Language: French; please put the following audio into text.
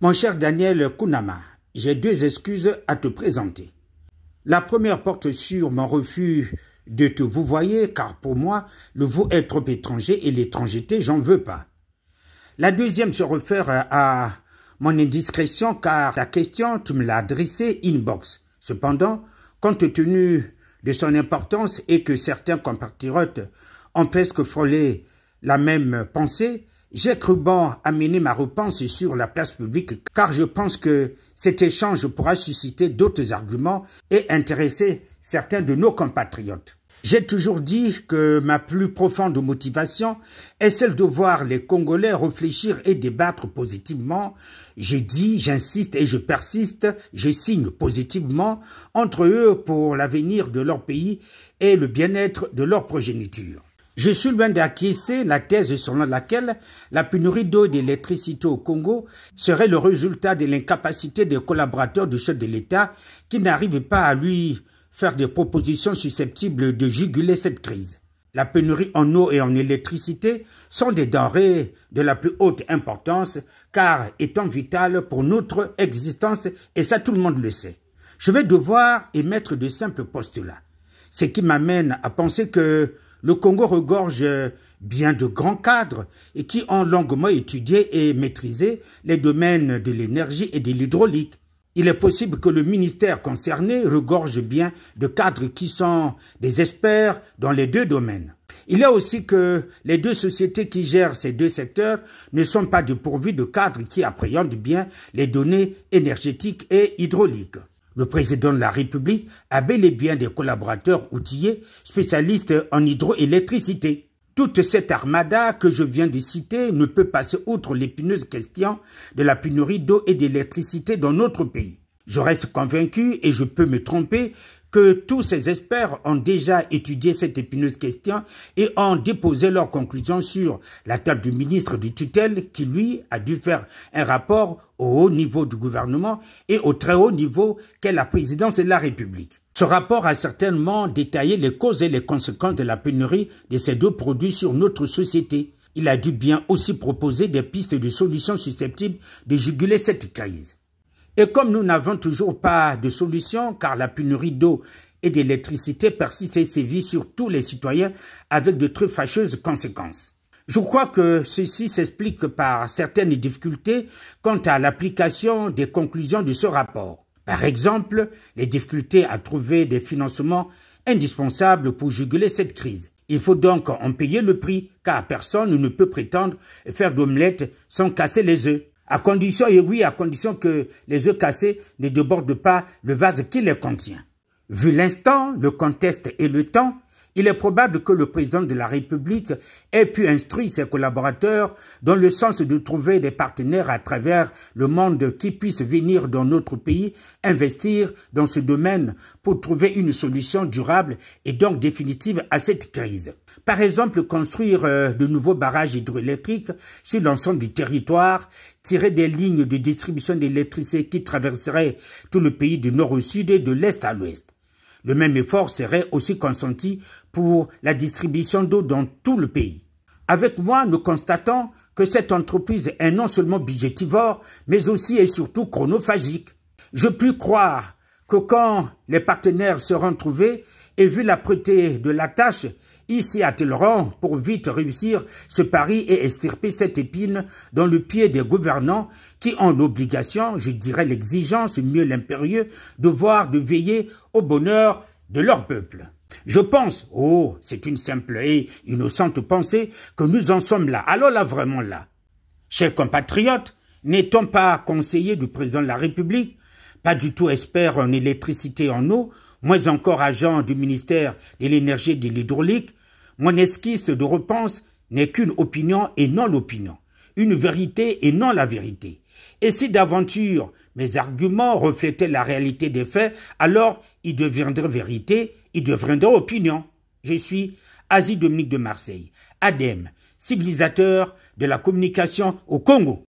Mon cher Daniel Kunama, j'ai deux excuses à te présenter. La première porte sur mon refus de te vous voyez, car pour moi, le vous est trop étranger et l'étrangeté, j'en veux pas. La deuxième se réfère à mon indiscrétion, car la question, tu me l'as adressée inbox. Cependant, compte tenu de son importance et que certains compatriotes ont presque frôlé la même pensée, j'ai cru bon amener ma repense sur la place publique car je pense que cet échange pourra susciter d'autres arguments et intéresser certains de nos compatriotes. J'ai toujours dit que ma plus profonde motivation est celle de voir les Congolais réfléchir et débattre positivement. Je dis, j'insiste et je persiste, je signe positivement entre eux pour l'avenir de leur pays et le bien-être de leur progéniture. Je suis loin d'acquiescer la thèse selon laquelle la pénurie d'eau et d'électricité au Congo serait le résultat de l'incapacité des collaborateurs du chef de l'État qui n'arrivent pas à lui faire des propositions susceptibles de juguler cette crise. La pénurie en eau et en électricité sont des denrées de la plus haute importance car étant vitales pour notre existence et ça tout le monde le sait. Je vais devoir émettre de simples postulats, ce qui m'amène à penser que le Congo regorge euh, bien de grands cadres et qui ont longuement étudié et maîtrisé les domaines de l'énergie et de l'hydraulique. Il est possible que le ministère concerné regorge bien de cadres qui sont des experts dans les deux domaines. Il est aussi que les deux sociétés qui gèrent ces deux secteurs ne sont pas dépourvues de cadres qui appréhendent bien les données énergétiques et hydrauliques. Le président de la République a bel et bien des collaborateurs outillés, spécialistes en hydroélectricité. Toute cette armada que je viens de citer ne peut passer outre l'épineuse question de la pénurie d'eau et d'électricité dans notre pays. Je reste convaincu, et je peux me tromper, que tous ces experts ont déjà étudié cette épineuse question et ont déposé leurs conclusions sur la table du ministre du tutelle qui, lui, a dû faire un rapport au haut niveau du gouvernement et au très haut niveau qu'est la présidence de la République. Ce rapport a certainement détaillé les causes et les conséquences de la pénurie de ces deux produits sur notre société. Il a dû bien aussi proposer des pistes de solutions susceptibles de juguler cette crise. Et comme nous n'avons toujours pas de solution, car la pénurie d'eau et d'électricité persiste et sévit sur tous les citoyens avec de très fâcheuses conséquences. Je crois que ceci s'explique par certaines difficultés quant à l'application des conclusions de ce rapport. Par exemple, les difficultés à trouver des financements indispensables pour juguler cette crise. Il faut donc en payer le prix, car personne ne peut prétendre faire d'omelette sans casser les œufs à condition, et oui, à condition que les œufs cassés ne débordent pas le vase qui les contient. Vu l'instant, le contexte et le temps, il est probable que le président de la République ait pu instruire ses collaborateurs dans le sens de trouver des partenaires à travers le monde qui puissent venir dans notre pays investir dans ce domaine pour trouver une solution durable et donc définitive à cette crise. Par exemple, construire euh, de nouveaux barrages hydroélectriques sur l'ensemble du territoire, tirer des lignes de distribution d'électricité qui traverseraient tout le pays du nord au sud et de l'est à l'ouest. Le même effort serait aussi consenti pour la distribution d'eau dans tout le pays. Avec moi, nous constatons que cette entreprise est non seulement budgétivore, mais aussi et surtout chronophagique. Je puis croire que quand les partenaires seront trouvés et vu l'âpreté de la tâche, Ici à t pour vite réussir ce pari et estirper cette épine dans le pied des gouvernants qui ont l'obligation, je dirais l'exigence, mieux l'impérieux, devoir de veiller au bonheur de leur peuple. Je pense, oh, c'est une simple et innocente pensée, que nous en sommes là, alors là vraiment là. Chers compatriotes, n'est-on pas conseiller du président de la République, pas du tout expert en électricité en eau, moins encore agent du ministère de l'énergie et de l'hydraulique, mon esquisse de repense n'est qu'une opinion et non l'opinion, une vérité et non la vérité. Et si d'aventure mes arguments reflétaient la réalité des faits, alors ils deviendraient vérité, ils deviendraient opinion. Je suis Asie Dominique de Marseille, Adem, civilisateur de la communication au Congo.